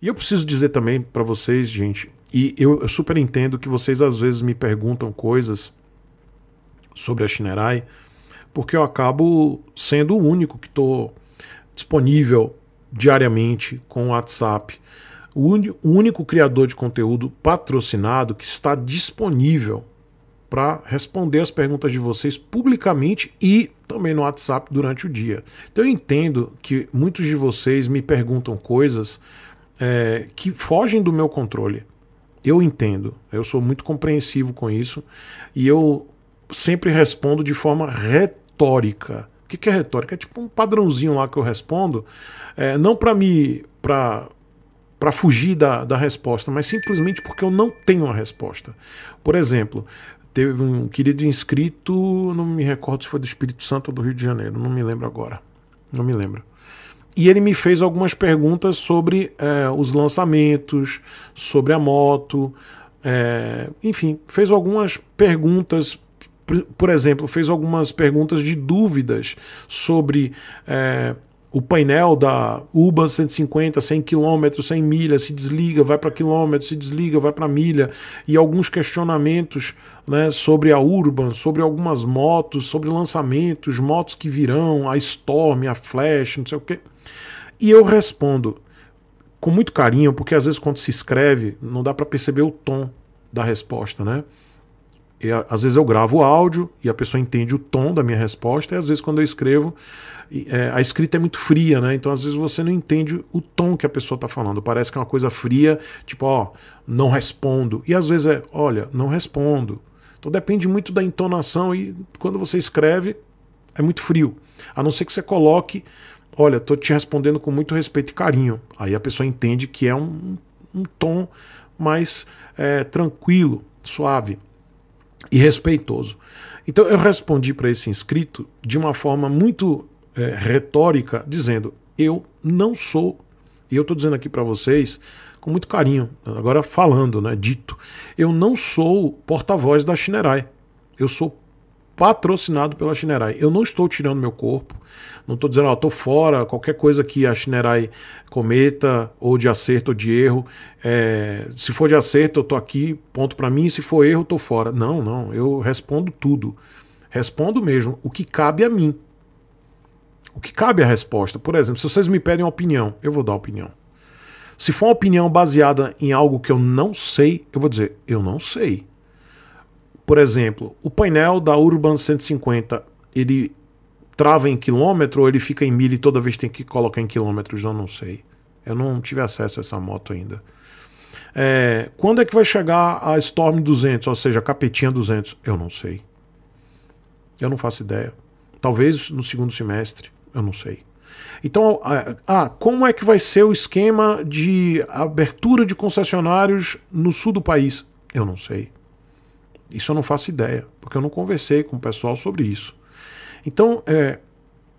E eu preciso dizer também para vocês, gente, e eu, eu, super entendo que vocês às vezes me perguntam coisas sobre a Shinerai, porque eu acabo sendo o único que estou disponível diariamente com o WhatsApp. O, o único criador de conteúdo patrocinado que está disponível para responder as perguntas de vocês publicamente e também no WhatsApp durante o dia. Então eu entendo que muitos de vocês me perguntam coisas é, que fogem do meu controle. Eu entendo, eu sou muito compreensivo com isso e eu sempre respondo de forma retórica. O que é retórica? É tipo um padrãozinho lá que eu respondo, é, não para me. para fugir da, da resposta, mas simplesmente porque eu não tenho a resposta. Por exemplo, teve um querido inscrito, não me recordo se foi do Espírito Santo ou do Rio de Janeiro, não me lembro agora. Não me lembro. E ele me fez algumas perguntas sobre é, os lançamentos, sobre a moto, é, enfim, fez algumas perguntas. Por exemplo, fez algumas perguntas de dúvidas sobre é, o painel da UBA 150, 100 km, 100 milhas, se desliga, vai para quilômetro, se desliga, vai para milha, e alguns questionamentos né, sobre a Urban, sobre algumas motos, sobre lançamentos, motos que virão, a Storm, a Flash, não sei o que. E eu respondo com muito carinho, porque às vezes quando se escreve, não dá para perceber o tom da resposta, né? E, às vezes eu gravo o áudio e a pessoa entende o tom da minha resposta, e às vezes quando eu escrevo, é, a escrita é muito fria, né? Então às vezes você não entende o tom que a pessoa está falando. Parece que é uma coisa fria, tipo, ó, não respondo. E às vezes é, olha, não respondo. Então depende muito da entonação e quando você escreve, é muito frio. A não ser que você coloque Olha, estou te respondendo com muito respeito e carinho. Aí a pessoa entende que é um, um tom mais é, tranquilo, suave e respeitoso. Então eu respondi para esse inscrito de uma forma muito é, retórica, dizendo: eu não sou. E eu estou dizendo aqui para vocês com muito carinho, agora falando, né, dito, eu não sou porta-voz da Shinerai. Eu sou patrocinado pela Shinerai. Eu não estou tirando meu corpo, não estou dizendo, ó, oh, estou fora, qualquer coisa que a Shinerai cometa, ou de acerto ou de erro. É, se for de acerto, eu estou aqui, ponto para mim, se for erro, estou fora. Não, não, eu respondo tudo. Respondo mesmo o que cabe a mim. O que cabe a resposta. Por exemplo, se vocês me pedem uma opinião, eu vou dar opinião. Se for uma opinião baseada em algo que eu não sei, eu vou dizer, eu não sei. Por exemplo, o painel da Urban 150, ele trava em quilômetro ou ele fica em milha e toda vez tem que colocar em quilômetros? Eu não sei. Eu não tive acesso a essa moto ainda. É, quando é que vai chegar a Storm 200, ou seja, a Capetinha 200? Eu não sei. Eu não faço ideia. Talvez no segundo semestre, eu não sei. Então, ah, como é que vai ser o esquema de abertura de concessionários no sul do país? Eu não sei. Isso eu não faço ideia, porque eu não conversei com o pessoal sobre isso. Então, é,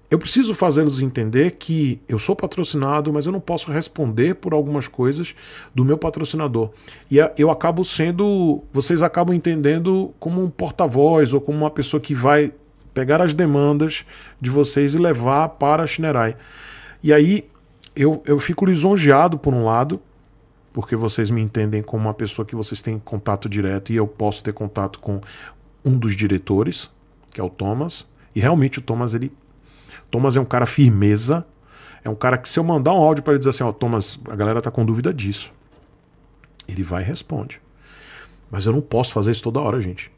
eu preciso fazê-los entender que eu sou patrocinado, mas eu não posso responder por algumas coisas do meu patrocinador. E eu acabo sendo, vocês acabam entendendo como um porta-voz ou como uma pessoa que vai pegar as demandas de vocês e levar para a Shinerai. E aí eu, eu fico lisonjeado por um lado, porque vocês me entendem como uma pessoa que vocês têm contato direto e eu posso ter contato com um dos diretores, que é o Thomas. E realmente o Thomas, ele. Thomas é um cara firmeza. É um cara que, se eu mandar um áudio para ele dizer assim, ó, oh, Thomas, a galera tá com dúvida disso. Ele vai e responde. Mas eu não posso fazer isso toda hora, gente.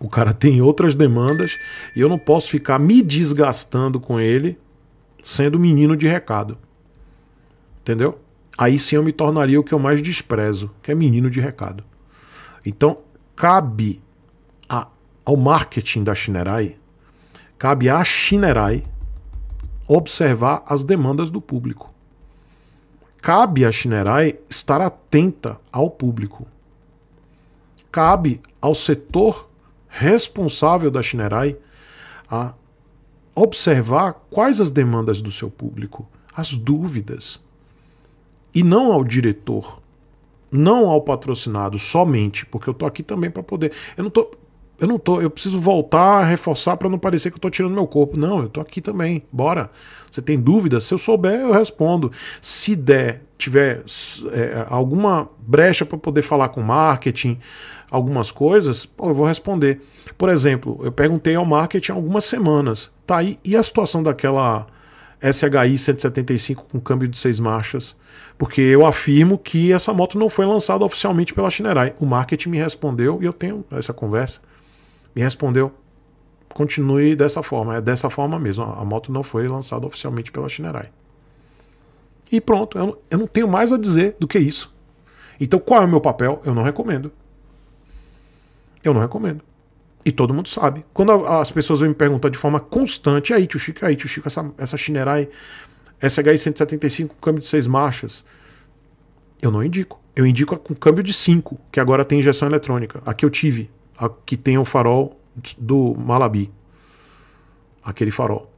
O cara tem outras demandas e eu não posso ficar me desgastando com ele sendo menino de recado. Entendeu? aí sim eu me tornaria o que eu mais desprezo, que é menino de recado. Então, cabe a, ao marketing da Shinerai, cabe à Shinerai observar as demandas do público. Cabe à Shinerai estar atenta ao público. Cabe ao setor responsável da Shinerai a observar quais as demandas do seu público, as dúvidas, e não ao diretor, não ao patrocinado somente, porque eu tô aqui também para poder. Eu não tô eu não tô, eu preciso voltar a reforçar para não parecer que eu tô tirando meu corpo. Não, eu tô aqui também. Bora. Você tem dúvida? Se eu souber, eu respondo. Se der, tiver é, alguma brecha para poder falar com marketing, algumas coisas, pô, eu vou responder. Por exemplo, eu perguntei ao marketing há algumas semanas. Tá aí, e a situação daquela SHI 175 com câmbio de seis marchas, porque eu afirmo que essa moto não foi lançada oficialmente pela Shinerai. O marketing me respondeu e eu tenho essa conversa. Me respondeu, continue dessa forma, é dessa forma mesmo. A moto não foi lançada oficialmente pela Shinerai. E pronto, eu não, eu não tenho mais a dizer do que isso. Então qual é o meu papel? Eu não recomendo. Eu não recomendo. E todo mundo sabe. Quando a, as pessoas vêm me perguntar de forma constante, aí tio Chico, aí tio Chico, essa, essa Chinerai SHI 175 com câmbio de seis marchas, eu não indico. Eu indico com câmbio de cinco que agora tem injeção eletrônica. A que eu tive, a que tem o farol do Malabi. Aquele farol.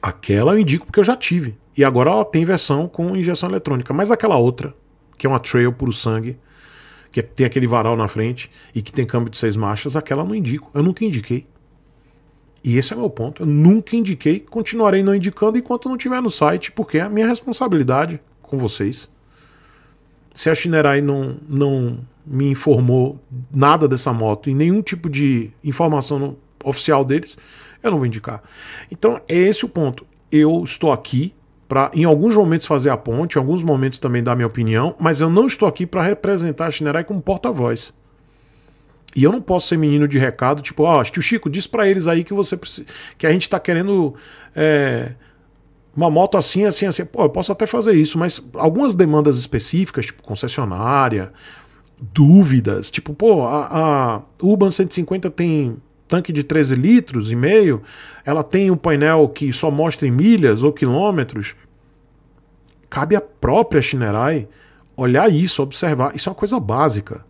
Aquela eu indico porque eu já tive. E agora ela tem versão com injeção eletrônica. Mas aquela outra, que é uma Trail puro sangue, que é tem aquele varal na frente e que tem câmbio de seis marchas, aquela eu não indico. Eu nunca indiquei. E esse é meu ponto. Eu nunca indiquei, continuarei não indicando enquanto não tiver no site, porque é a minha responsabilidade com vocês. Se a Shinerai não, não me informou nada dessa moto e nenhum tipo de informação oficial deles, eu não vou indicar. Então, é esse o ponto. Eu estou aqui para, em alguns momentos, fazer a ponte, em alguns momentos também dar minha opinião, mas eu não estou aqui para representar a Shinerai como porta-voz. E eu não posso ser menino de recado, tipo, ó, oh, tio Chico, diz para eles aí que você precisa, que a gente está querendo é, uma moto assim, assim, assim. Pô, eu posso até fazer isso, mas algumas demandas específicas, tipo concessionária, dúvidas, tipo, pô, a, a Urban 150 tem tanque de 13 litros e meio, ela tem um painel que só mostra em milhas ou quilômetros. Cabe à própria Shinerai olhar isso, observar. Isso é uma coisa básica.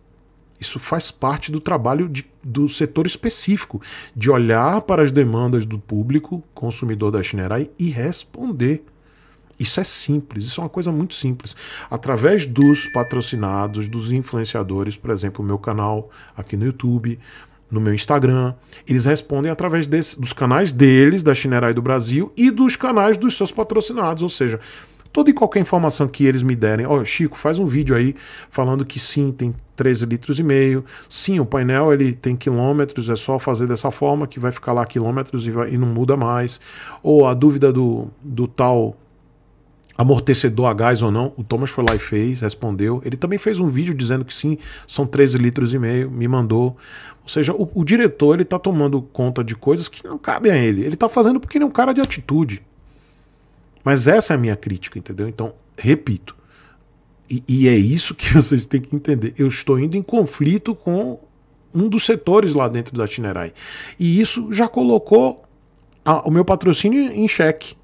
Isso faz parte do trabalho de, do setor específico, de olhar para as demandas do público, consumidor da Shinerai, e responder. Isso é simples, isso é uma coisa muito simples. Através dos patrocinados, dos influenciadores, por exemplo, o meu canal aqui no YouTube, no meu Instagram. Eles respondem através desse, dos canais deles, da Chinerai do Brasil, e dos canais dos seus patrocinados. Ou seja, toda e qualquer informação que eles me derem. Ó, oh, Chico, faz um vídeo aí falando que sim, tem 13 litros e meio. Sim, o painel ele tem quilômetros, é só fazer dessa forma que vai ficar lá quilômetros e, vai, e não muda mais. Ou a dúvida do, do tal amortecedor a gás ou não. O Thomas foi lá e fez, respondeu. Ele também fez um vídeo dizendo que sim, são 13 litros e meio, me mandou. Ou seja, o, o diretor ele tá tomando conta de coisas que não cabem a ele. Ele tá fazendo porque ele é um cara de atitude. Mas essa é a minha crítica, entendeu? Então, repito. E, e é isso que vocês têm que entender. Eu estou indo em conflito com um dos setores lá dentro da Tinerai. E isso já colocou a, o meu patrocínio em xeque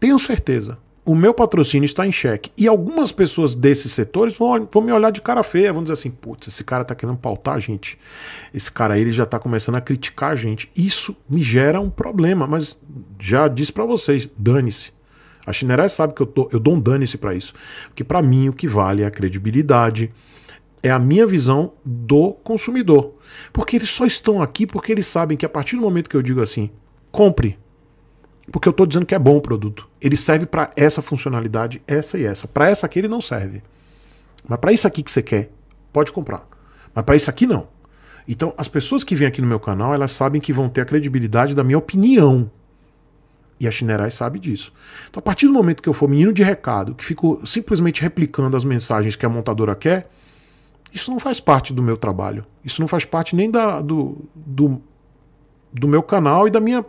tenho certeza, o meu patrocínio está em xeque. E algumas pessoas desses setores vão, vão me olhar de cara feia, vão dizer assim: putz, esse cara está querendo pautar a gente. Esse cara aí ele já está começando a criticar a gente. Isso me gera um problema, mas já disse para vocês: dane-se. A Chineré sabe que eu, tô, eu dou um dane-se para isso. Porque para mim o que vale é a credibilidade, é a minha visão do consumidor. Porque eles só estão aqui porque eles sabem que a partir do momento que eu digo assim, compre, porque eu estou dizendo que é bom o produto. Ele serve para essa funcionalidade, essa e essa. Para essa aqui ele não serve. Mas para isso aqui que você quer, pode comprar. Mas para isso aqui não. Então, as pessoas que vêm aqui no meu canal, elas sabem que vão ter a credibilidade da minha opinião. E a Chinerai sabe disso. Então, a partir do momento que eu for menino de recado, que fico simplesmente replicando as mensagens que a montadora quer, isso não faz parte do meu trabalho. Isso não faz parte nem da, do, do, do meu canal e da minha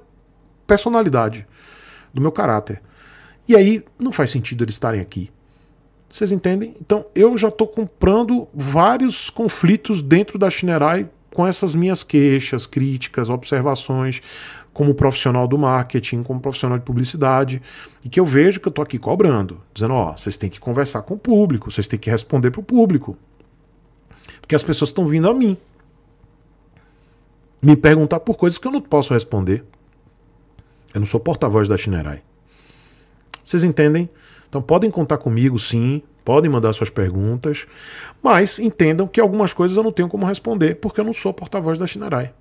personalidade, do meu caráter. E aí não faz sentido eles estarem aqui. Vocês entendem? Então eu já estou comprando vários conflitos dentro da Shinerai com essas minhas queixas, críticas, observações, como profissional do marketing, como profissional de publicidade, e que eu vejo que eu estou aqui cobrando, dizendo: ó, vocês têm que conversar com o público, vocês têm que responder para o público. Porque as pessoas estão vindo a mim me perguntar por coisas que eu não posso responder. Eu não sou porta-voz da Shinerai. Vocês entendem? Então podem contar comigo, sim, podem mandar suas perguntas, mas entendam que algumas coisas eu não tenho como responder, porque eu não sou porta-voz da Shinerai.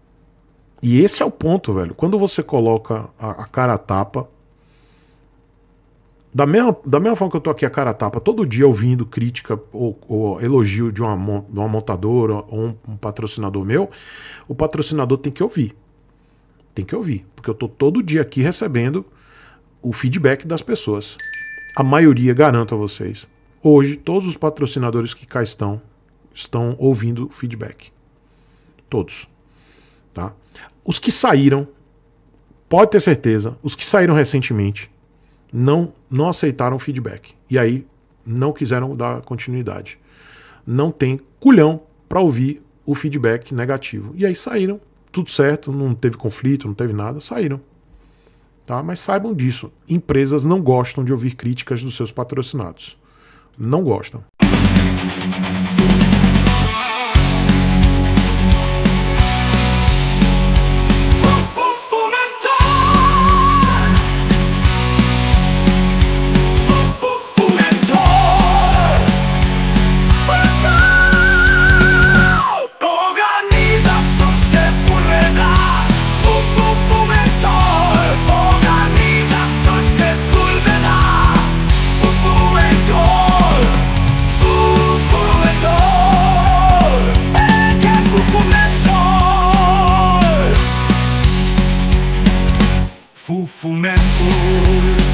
E esse é o ponto, velho. Quando você coloca a, a cara a tapa, da mesma, da mesma forma que eu tô aqui a cara a tapa, todo dia ouvindo crítica ou, ou elogio de uma, de uma montadora ou um, um patrocinador meu, o patrocinador tem que ouvir tem que ouvir, porque eu estou todo dia aqui recebendo o feedback das pessoas. A maioria, garanto a vocês, hoje todos os patrocinadores que cá estão estão ouvindo o feedback. Todos. Tá? Os que saíram, pode ter certeza, os que saíram recentemente não, não aceitaram feedback. E aí não quiseram dar continuidade. Não tem culhão para ouvir o feedback negativo. E aí saíram tudo certo, não teve conflito, não teve nada, saíram. Tá? Mas saibam disso, empresas não gostam de ouvir críticas dos seus patrocinados. Não gostam. fufuneto.